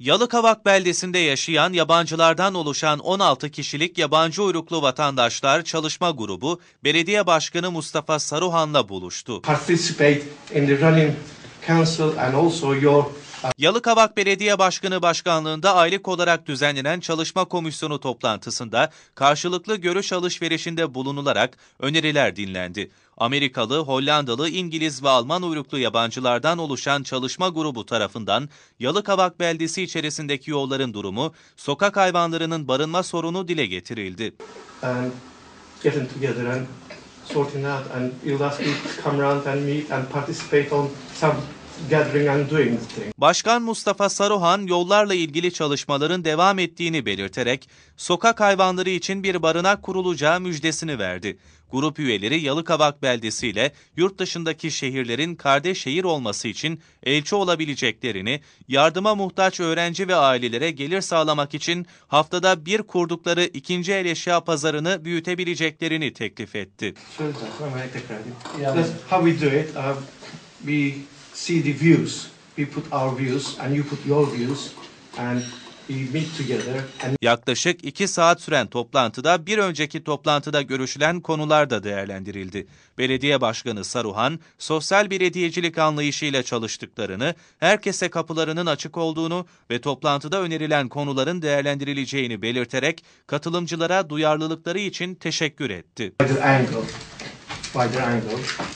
Yalıkavak beldesinde yaşayan yabancılardan oluşan 16 kişilik yabancı uyruklu vatandaşlar çalışma grubu Belediye Başkanı Mustafa Saruhan'la buluştu. Participate in the running council and also your Yalıkavak Belediye Başkanı Başkanlığında aylık olarak düzenlenen çalışma komisyonu toplantısında karşılıklı görüş alışverişinde bulunularak öneriler dinlendi. Amerikalı, Hollandalı, İngiliz ve Alman uyruklu yabancılardan oluşan çalışma grubu tarafından Yalıkavak beldesi içerisindeki yolların durumu, sokak hayvanlarının barınma sorunu dile getirildi. And sorting out and you last week come round and meet and participate on some Başkan Mustafa Saruhan yollarla ilgili çalışmaların devam ettiğini belirterek sokak hayvanları için bir barınak kurulacağı müjdesini verdi. Grup üyeleri Yalıkavak Beldesi ile yurt dışındaki şehirlerin kardeş şehir olması için elçi olabileceklerini, yardıma muhtaç öğrenci ve ailelere gelir sağlamak için haftada bir kurdukları ikinci el eşya pazarını büyütebileceklerini teklif etti. Şöyle, tekrar. Yeah. how we do it. Um, we see the views. We put our views and you put your views and Yaklaşık iki saat süren toplantıda bir önceki toplantıda görüşülen konular da değerlendirildi. Belediye Başkanı Saruhan, sosyal belediyecilik anlayışıyla çalıştıklarını, herkese kapılarının açık olduğunu ve toplantıda önerilen konuların değerlendirileceğini belirterek katılımcılara duyarlılıkları için teşekkür etti. By their angle, by their angle.